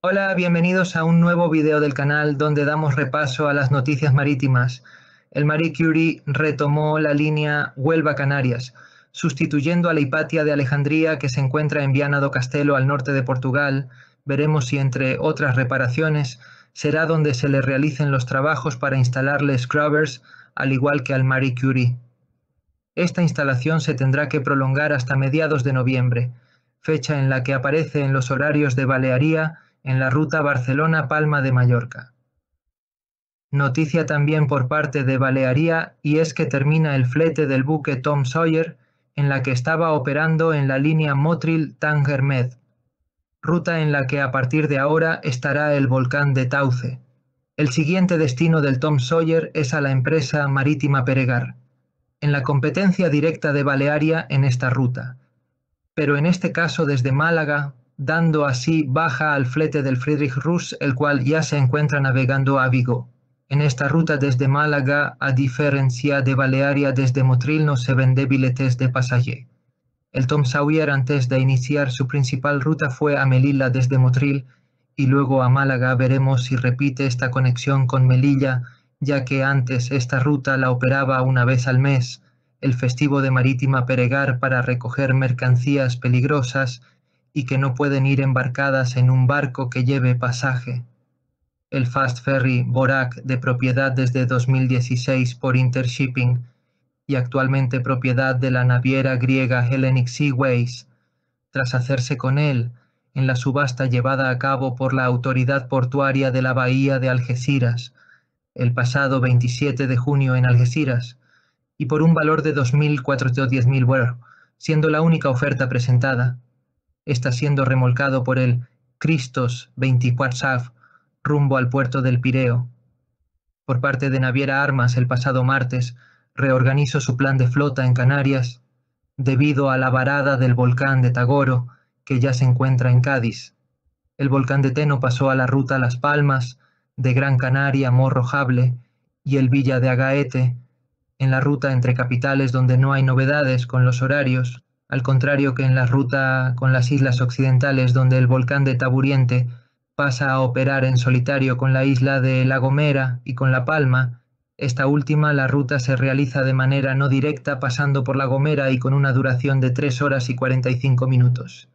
Hola, bienvenidos a un nuevo video del canal donde damos repaso a las noticias marítimas. El Marie Curie retomó la línea Huelva-Canarias, sustituyendo a la Hipatia de Alejandría que se encuentra en Viana do Castelo al norte de Portugal. Veremos si entre otras reparaciones será donde se le realicen los trabajos para instalarle scrubbers, al igual que al Marie Curie. Esta instalación se tendrá que prolongar hasta mediados de noviembre, fecha en la que aparece en los horarios de Balearía en la ruta Barcelona-Palma de Mallorca. Noticia también por parte de Balearía y es que termina el flete del buque Tom Sawyer en la que estaba operando en la línea Motril-Tangermed, ruta en la que a partir de ahora estará el volcán de Tauce. El siguiente destino del Tom Sawyer es a la empresa marítima Peregar, en la competencia directa de Balearia en esta ruta, pero en este caso desde Málaga, dando así baja al flete del Friedrich Rus, el cual ya se encuentra navegando a Vigo. En esta ruta desde Málaga, a diferencia de Balearia desde Motril, no se vende billetes de pasaje. El Tom Sawyer antes de iniciar su principal ruta fue a Melilla desde Motril y luego a Málaga veremos si repite esta conexión con Melilla, ya que antes esta ruta la operaba una vez al mes, el festivo de Marítima Peregar para recoger mercancías peligrosas y que no pueden ir embarcadas en un barco que lleve pasaje. El Fast Ferry Borac, de propiedad desde 2016 por Intershipping y actualmente propiedad de la naviera griega Hellenic Seaways, tras hacerse con él en la subasta llevada a cabo por la autoridad portuaria de la bahía de Algeciras el pasado 27 de junio en Algeciras y por un valor de 2.410.000 euros, siendo la única oferta presentada está siendo remolcado por el Christos 24 SAF rumbo al puerto del Pireo. Por parte de Naviera Armas, el pasado martes, reorganizó su plan de flota en Canarias debido a la varada del volcán de Tagoro, que ya se encuentra en Cádiz. El volcán de Teno pasó a la ruta Las Palmas, de Gran Canaria, Morrojable y el Villa de Agaete, en la ruta entre capitales donde no hay novedades con los horarios, al contrario que en la ruta con las islas occidentales donde el volcán de Taburiente pasa a operar en solitario con la isla de La Gomera y con La Palma, esta última la ruta se realiza de manera no directa pasando por La Gomera y con una duración de 3 horas y 45 minutos.